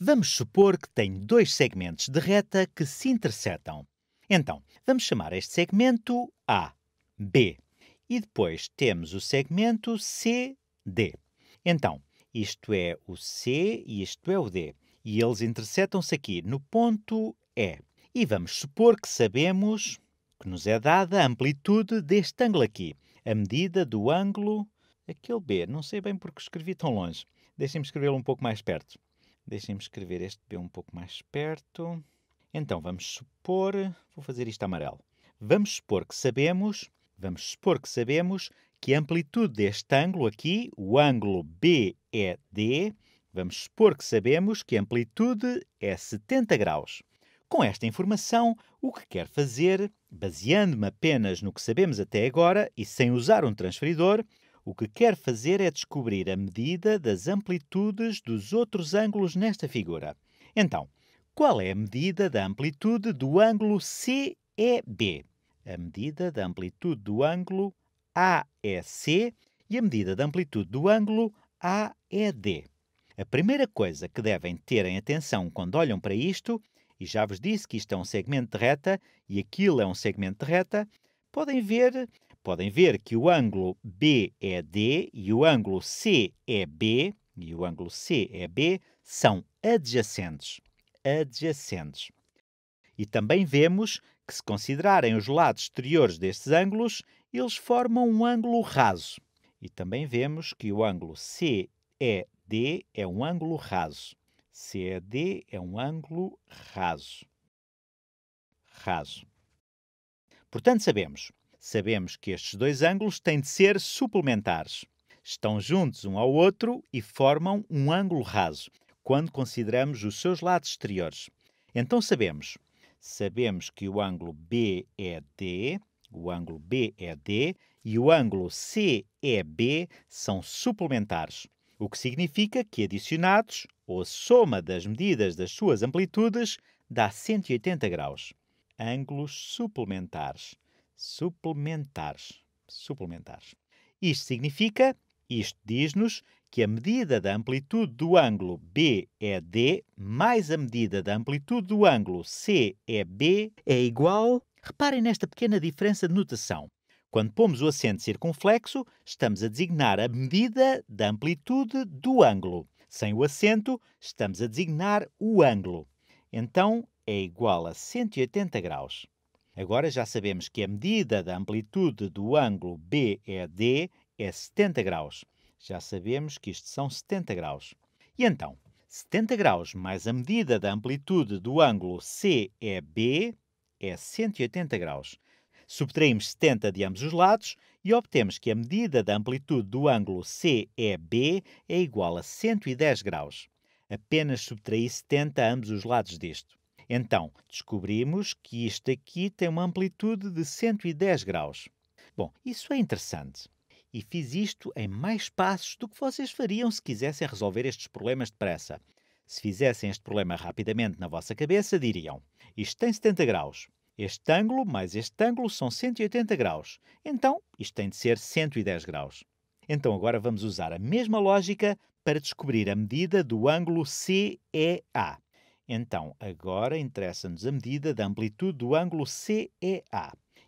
Vamos supor que tem dois segmentos de reta que se intersetam. Então, vamos chamar este segmento A, B. E depois temos o segmento C, D. Então, isto é o C e isto é o D. E eles intersetam-se aqui no ponto E. E vamos supor que sabemos que nos é dada a amplitude deste ângulo aqui, a medida do ângulo, aquele B. Não sei bem porque escrevi tão longe. Deixem-me escrevê-lo um pouco mais perto. Deixem-me escrever este B um pouco mais perto. Então, vamos supor, vou fazer isto amarelo. Vamos supor que sabemos, vamos supor que sabemos que a amplitude deste ângulo aqui, o ângulo BED, é vamos supor que sabemos que a amplitude é 70 graus. Com esta informação, o que quero fazer, baseando-me apenas no que sabemos até agora e sem usar um transferidor, o que quer fazer é descobrir a medida das amplitudes dos outros ângulos nesta figura. Então, qual é a medida da amplitude do ângulo CEB? A medida da amplitude do ângulo AEC e a medida da amplitude do ângulo AED. A primeira coisa que devem ter em atenção quando olham para isto, e já vos disse que isto é um segmento de reta e aquilo é um segmento de reta, podem ver podem ver que o ângulo B é D e o ângulo é B e o ângulo é B são adjacentes. Adjacentes. E também vemos que, se considerarem os lados exteriores destes ângulos, eles formam um ângulo raso. E também vemos que o ângulo CED é, é um ângulo raso. CED é um ângulo raso. Raso. Portanto, sabemos Sabemos que estes dois ângulos têm de ser suplementares. Estão juntos um ao outro e formam um ângulo raso, quando consideramos os seus lados exteriores. Então sabemos. Sabemos que o ângulo BED, é o ângulo BED é e o ângulo CEB é são suplementares, o que significa que adicionados, ou a soma das medidas das suas amplitudes, dá 180 graus. Ângulos suplementares suplementares. Suplementares. Isto significa, isto diz-nos, que a medida da amplitude do ângulo B é D mais a medida da amplitude do ângulo C é igual. Reparem nesta pequena diferença de notação. Quando pomos o acento circunflexo, estamos a designar a medida da amplitude do ângulo. Sem o acento, estamos a designar o ângulo. Então, é igual a 180 graus. Agora já sabemos que a medida da amplitude do ângulo BED é 70 é graus. Já sabemos que isto são 70 graus. E então, 70 graus mais a medida da amplitude do ângulo CEB é 180 é graus. Subtraímos 70 de ambos os lados e obtemos que a medida da amplitude do ângulo CEB é, é igual a 110 graus. Apenas subtraí 70 a ambos os lados disto. Então, descobrimos que isto aqui tem uma amplitude de 110 graus. Bom, isso é interessante. E fiz isto em mais passos do que vocês fariam se quisessem resolver estes problemas depressa. Se fizessem este problema rapidamente na vossa cabeça, diriam: isto tem 70 graus. Este ângulo mais este ângulo são 180 graus. Então, isto tem de ser 110 graus. Então, agora vamos usar a mesma lógica para descobrir a medida do ângulo CEA. Então, agora interessa-nos a medida da amplitude do ângulo CEA.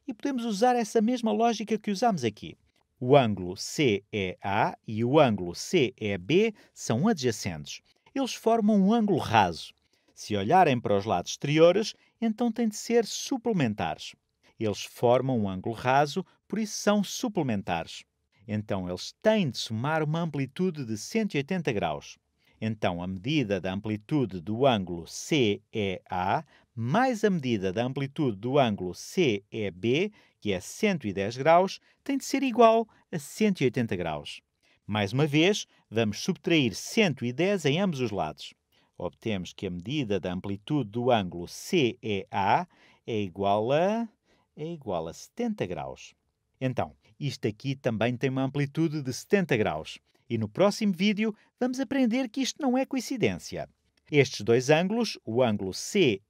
E podemos usar essa mesma lógica que usamos aqui. O ângulo CEA e o ângulo CEB são adjacentes. Eles formam um ângulo raso. Se olharem para os lados exteriores, então têm de ser suplementares. Eles formam um ângulo raso, por isso são suplementares. Então eles têm de somar uma amplitude de 180 graus. Então, a medida da amplitude do ângulo CEA mais a medida da amplitude do ângulo CEB, que é 110 graus, tem de ser igual a 180 graus. Mais uma vez, vamos subtrair 110 em ambos os lados. Obtemos que a medida da amplitude do ângulo CEA é igual a é igual a 70 graus. Então, isto aqui também tem uma amplitude de 70 graus. E no próximo vídeo vamos aprender que isto não é coincidência. Estes dois ângulos, o ângulo CEA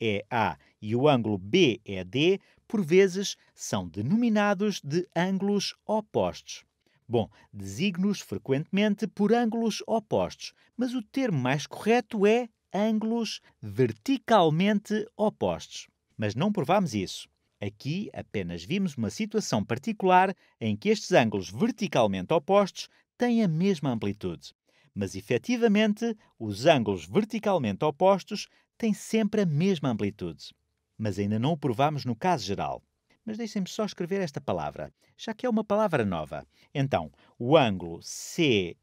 e o ângulo BED, por vezes são denominados de ângulos opostos. Bom, designo-os frequentemente por ângulos opostos, mas o termo mais correto é ângulos verticalmente opostos. Mas não provamos isso. Aqui apenas vimos uma situação particular em que estes ângulos verticalmente opostos têm a mesma amplitude, mas efetivamente os ângulos verticalmente opostos têm sempre a mesma amplitude. Mas ainda não o provamos no caso geral. Mas deixem-me só escrever esta palavra, já que é uma palavra nova. Então, o ângulo CEA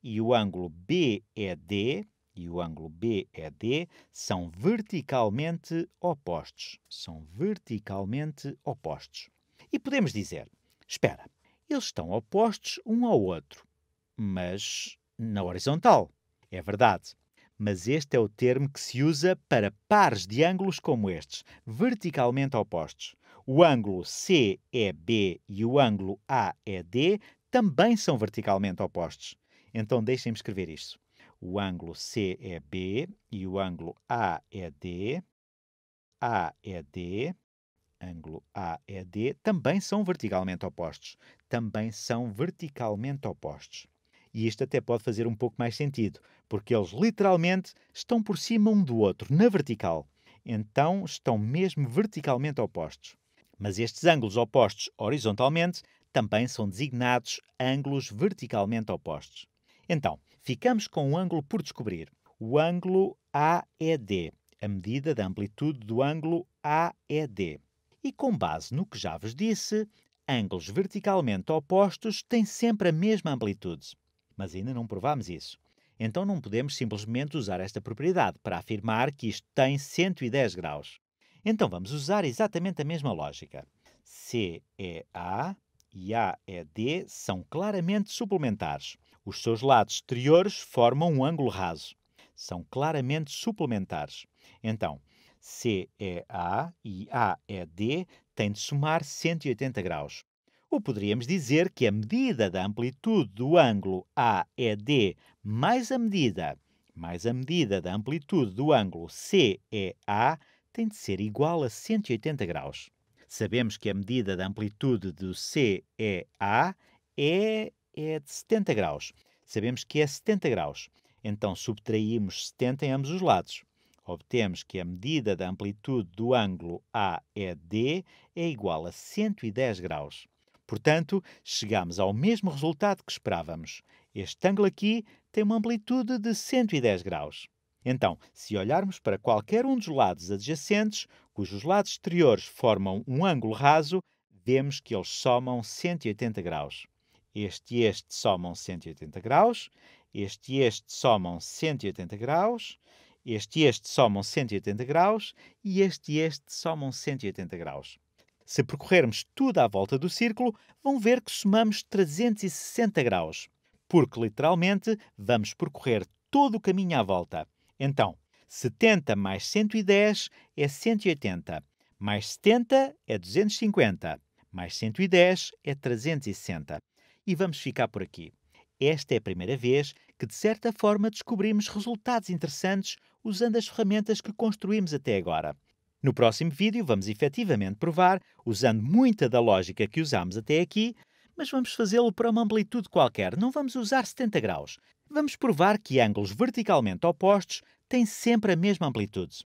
e o ângulo BED e o ângulo BED são verticalmente opostos. São verticalmente opostos. E podemos dizer: espera, eles estão opostos um ao outro, mas na horizontal. É verdade. Mas este é o termo que se usa para pares de ângulos como estes, verticalmente opostos. O ângulo CEB e o ângulo AED também são verticalmente opostos. Então deixem-me escrever isto. O ângulo CEB e o ângulo AED, AED ângulo AED é também são verticalmente opostos. Também são verticalmente opostos. E isto até pode fazer um pouco mais sentido, porque eles literalmente estão por cima um do outro, na vertical. Então estão mesmo verticalmente opostos. Mas estes ângulos opostos horizontalmente também são designados ângulos verticalmente opostos. Então, ficamos com um ângulo por descobrir, o ângulo AED, a é medida da amplitude do ângulo AED. É e com base no que já vos disse, ângulos verticalmente opostos têm sempre a mesma amplitude. Mas ainda não provámos isso. Então não podemos simplesmente usar esta propriedade para afirmar que isto tem 110 graus. Então vamos usar exatamente a mesma lógica. C é A e A é D são claramente suplementares. Os seus lados exteriores formam um ângulo raso. São claramente suplementares. Então, C é A e A é D, tem de somar 180 graus. Ou poderíamos dizer que a medida da amplitude do ângulo D mais a medida mais a medida da amplitude do ângulo C é A tem de ser igual a 180 graus. Sabemos que a medida da amplitude do C é, é de 70 graus. Sabemos que é 70 graus. Então subtraímos 70 em ambos os lados obtemos que a medida da amplitude do ângulo AED é igual a 110 graus. Portanto, chegamos ao mesmo resultado que esperávamos. Este ângulo aqui tem uma amplitude de 110 graus. Então, se olharmos para qualquer um dos lados adjacentes, cujos lados exteriores formam um ângulo raso, vemos que eles somam 180 graus. Este e este somam 180 graus, este e este somam 180 graus, este e este somam 180 graus e este e este somam 180 graus. Se percorrermos tudo à volta do círculo, vão ver que somamos 360 graus, porque literalmente vamos percorrer todo o caminho à volta. Então, 70 mais 110 é 180, mais 70 é 250, mais 110 é 360. E vamos ficar por aqui. Esta é a primeira vez que, de certa forma, descobrimos resultados interessantes usando as ferramentas que construímos até agora. No próximo vídeo vamos efetivamente provar, usando muita da lógica que usámos até aqui, mas vamos fazê-lo para uma amplitude qualquer, não vamos usar 70 graus. Vamos provar que ângulos verticalmente opostos têm sempre a mesma amplitude.